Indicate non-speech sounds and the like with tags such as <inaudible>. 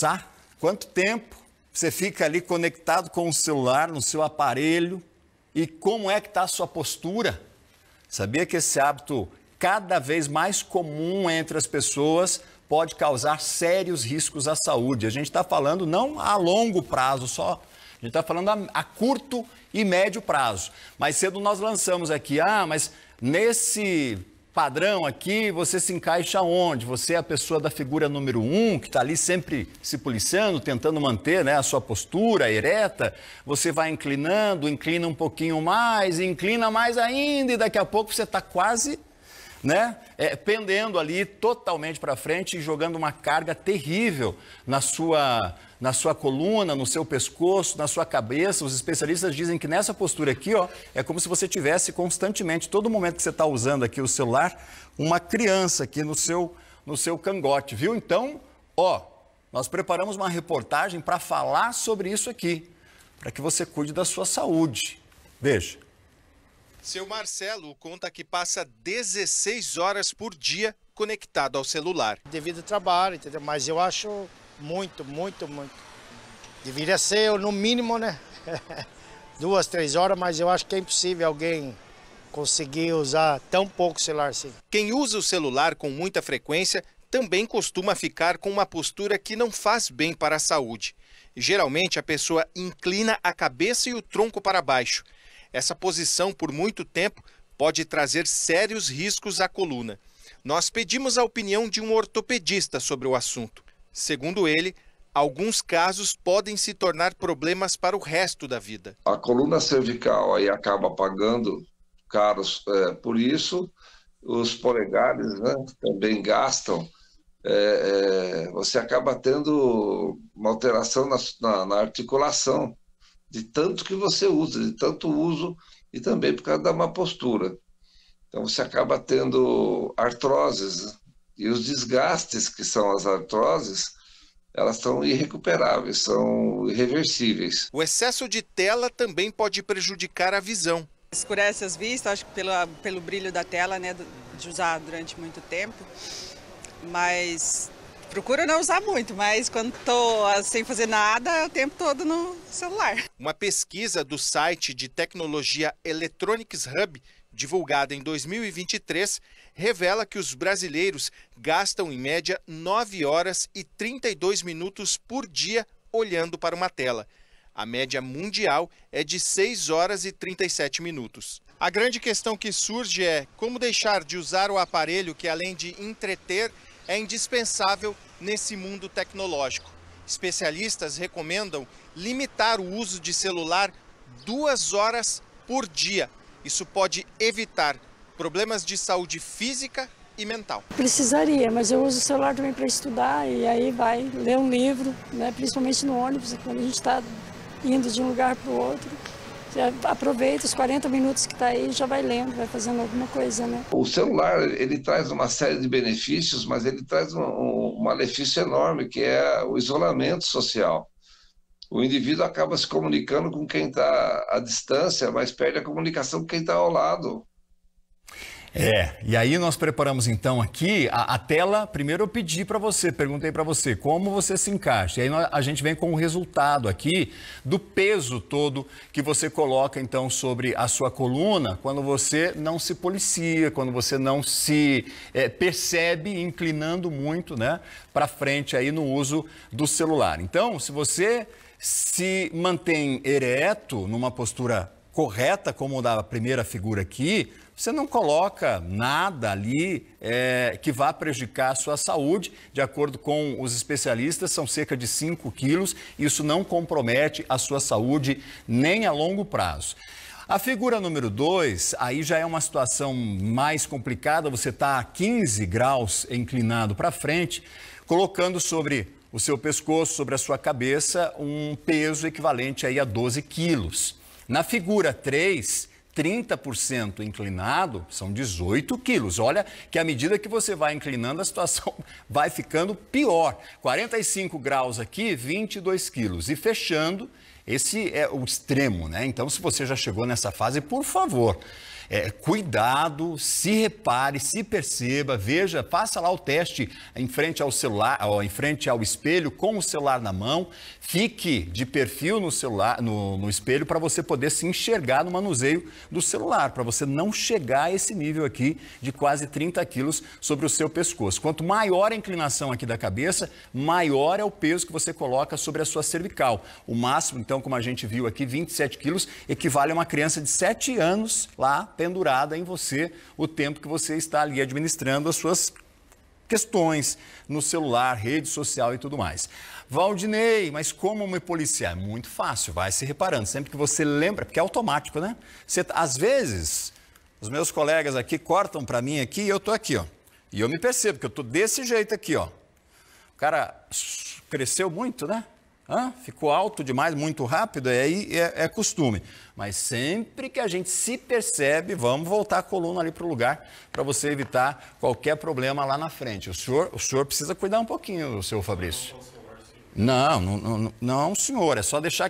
pensar quanto tempo você fica ali conectado com o celular, no seu aparelho, e como é que está a sua postura. Sabia que esse hábito cada vez mais comum entre as pessoas pode causar sérios riscos à saúde. A gente está falando não a longo prazo só, a gente está falando a, a, curto e médio prazo. Mais cedo nós lançamos aqui, ah, mas nesse padrão aqui, você se encaixa onde? Você é a pessoa da figura número um, que está ali sempre se policiando, tentando manter né, a sua postura ereta. Você vai inclinando, inclina um pouquinho mais, inclina mais ainda, e daqui a pouco você está quase né? É, pendendo ali totalmente para frente e jogando uma carga terrível na sua, na sua coluna, no seu pescoço, na sua cabeça. Os especialistas dizem que nessa postura aqui, ó, é como se você tivesse constantemente, todo momento que você está usando aqui o celular, uma criança aqui no seu, no seu cangote, viu? Então, ó, nós preparamos uma reportagem para falar sobre isso aqui, para que você cuide da sua saúde. Veja. Seu Marcelo conta que passa 16 horas por dia conectado ao celular. Devido ao trabalho, entendeu? Mas eu acho muito, muito, muito. Deveria ser, no mínimo, né? <laughs> Duas, três horas, mas eu acho que é impossível alguém conseguir usar tão pouco celular assim. Quem usa o celular com muita frequência também costuma ficar com uma postura que não faz bem para a saúde. Geralmente, a pessoa inclina a cabeça e o tronco para baixo. Essa posição por muito tempo pode trazer sérios riscos à coluna. Nós pedimos a opinião de um ortopedista sobre o assunto. Segundo ele, alguns casos podem se tornar problemas para o resto da vida. A coluna cervical aí acaba pagando caros é, por isso, os polegares né, também gastam. É, é, você acaba tendo uma alteração na, na, na articulação de tanto que você usa, de tanto uso e também por causa da má postura. Então você acaba tendo artroses né? e os desgastes que são as artroses, elas são irrecuperáveis, são irreversíveis. O excesso de tela também pode prejudicar a visão. Escurece as vistas, acho que pelo, pelo brilho da tela, né, de usar durante muito tempo. Mas Procuro não usar muito, mas quando estou ah, sem fazer nada, o tempo todo no celular. Uma pesquisa do site de tecnologia Electronics Hub, divulgada em 2023, revela que os brasileiros gastam em média 9 horas e 32 minutos por dia olhando para uma tela. A média mundial é de 6 horas e 37 minutos. A grande questão que surge é como deixar de usar o aparelho que, além de entreter, é indispensável nesse mundo tecnológico. Especialistas recomendam limitar o uso de celular duas horas por dia. Isso pode evitar problemas de saúde física e mental. Precisaria, mas eu uso o celular também para estudar e aí vai ler um livro, né? principalmente no ônibus, quando a gente está indo de um lugar para o outro já aproveita os 40 minutos que está aí e já vai lendo, vai fazendo alguma coisa, né? O celular, ele traz uma série de benefícios, mas ele traz um, um malefício enorme, que é o isolamento social. O indivíduo acaba se comunicando com quem está à distância, mas perde a comunicação com quem está ao lado. É, e aí nós preparamos então aqui a, a tela. Primeiro eu pedi para você, perguntei para você como você se encaixa. E aí a gente vem com o resultado aqui do peso todo que você coloca então sobre a sua coluna quando você não se policia, quando você não se é, percebe inclinando muito né, para frente aí no uso do celular. Então, se você se mantém ereto numa postura correta, como da primeira figura aqui, você não coloca nada ali é, que vá prejudicar a sua saúde. De acordo com os especialistas, são cerca de 5 quilos. Isso não compromete a sua saúde nem a longo prazo. A figura número 2, aí já é uma situação mais complicada, você está a 15 graus inclinado para frente, colocando sobre o seu pescoço, sobre a sua cabeça, um peso equivalente aí a 12 quilos. Na figura 3, 30% inclinado são 18 quilos. Olha que à medida que você vai inclinando, a situação <laughs> vai ficando pior. 45 graus aqui, 22 quilos. E fechando, esse é o extremo, né? Então, se você já chegou nessa fase, por favor é, cuidado, se repare, se perceba, veja, faça lá o teste em frente ao celular, ó, em frente ao espelho, com o celular na mão, fique de perfil no celular, no, no espelho, para você poder se enxergar no manuseio do celular, para você não chegar a esse nível aqui de quase 30 quilos sobre o seu pescoço. Quanto maior a inclinação aqui da cabeça, maior é o peso que você coloca sobre a sua cervical. O máximo, então, como a gente viu aqui, 27 quilos, equivale a uma criança de 7 anos lá pendurada em você o tempo que você está ali administrando as suas questões no celular, rede social e tudo mais. Valdinei, mas como me policiar? É muito fácil, vai se reparando. Sempre que você lembra, porque é automático, né? Você, tá, às vezes, os meus colegas aqui cortam para mim aqui e eu tô aqui, ó. E eu me percebo que eu tô desse jeito aqui, ó. O cara cresceu muito, né? ficou alto demais, muito rápido, é aí é, é, costume. Mas sempre que a gente se percebe, vamos voltar a coluna ali para o lugar para você evitar qualquer problema lá na frente. O senhor, o senhor precisa cuidar um pouquinho, o senhor Fabrício. Não, não, não, não, senhor, é só deixar